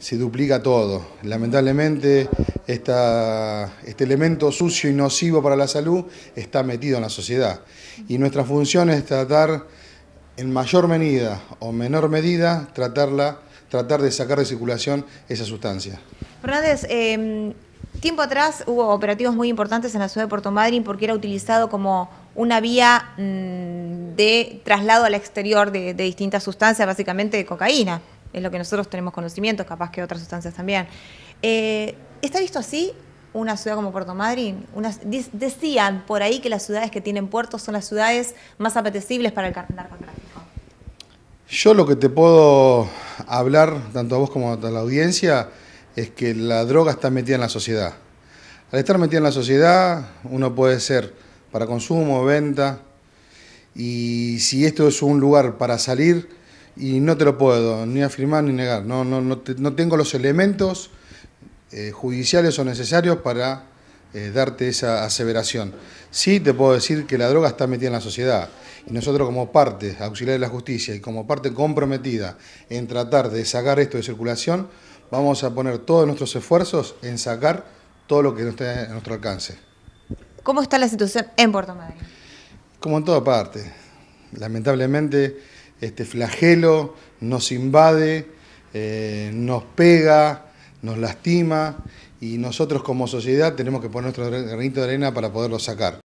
se duplica todo. Lamentablemente, este elemento sucio y nocivo para la salud está metido en la sociedad. Y nuestra función es tratar, en mayor medida o menor medida, tratarla, tratar de sacar de circulación esa sustancia. Fernández, em, tiempo atrás hubo operativos muy importantes en la ciudad de Puerto Madryn porque era utilizado como una vía mm, de traslado al exterior de, de distintas sustancias, básicamente de cocaína es lo que nosotros tenemos conocimiento, capaz que otras sustancias también. Eh, ¿Está visto así una ciudad como Puerto Madryn? decían por ahí que las ciudades que tienen puertos son las ciudades más apetecibles para el narcotráfico. Yo lo que te puedo hablar, tanto a vos como a la audiencia, es que la droga está metida en la sociedad. Al estar metida en la sociedad, uno puede ser para consumo, venta, y si esto es un lugar para salir, y no te lo puedo ni afirmar ni negar. No, no, no, no tengo los elementos eh, judiciales o necesarios para eh, darte esa aseveración. Sí te puedo decir que la droga está metida en la sociedad y nosotros como parte auxiliar de la justicia y como parte comprometida en tratar de sacar esto de circulación, vamos a poner todos nuestros esfuerzos en sacar todo lo que esté a nuestro alcance. ¿Cómo está la situación en Puerto Madryn? Como en toda parte. Lamentablemente este flagelo nos invade, eh, nos pega, nos lastima y nosotros como sociedad tenemos que poner nuestro granito de arena para poderlo sacar.